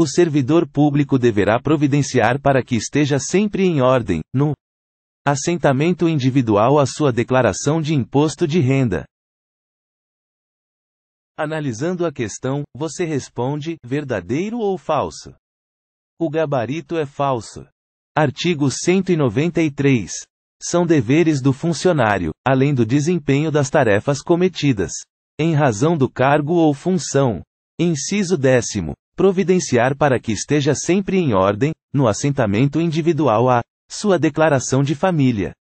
o servidor público deverá providenciar para que esteja sempre em ordem, no assentamento individual a sua declaração de imposto de renda. Analisando a questão, você responde: verdadeiro ou falso? O gabarito é falso. Artigo 193. São deveres do funcionário, além do desempenho das tarefas cometidas. Em razão do cargo ou função. Inciso décimo providenciar para que esteja sempre em ordem, no assentamento individual a sua declaração de família.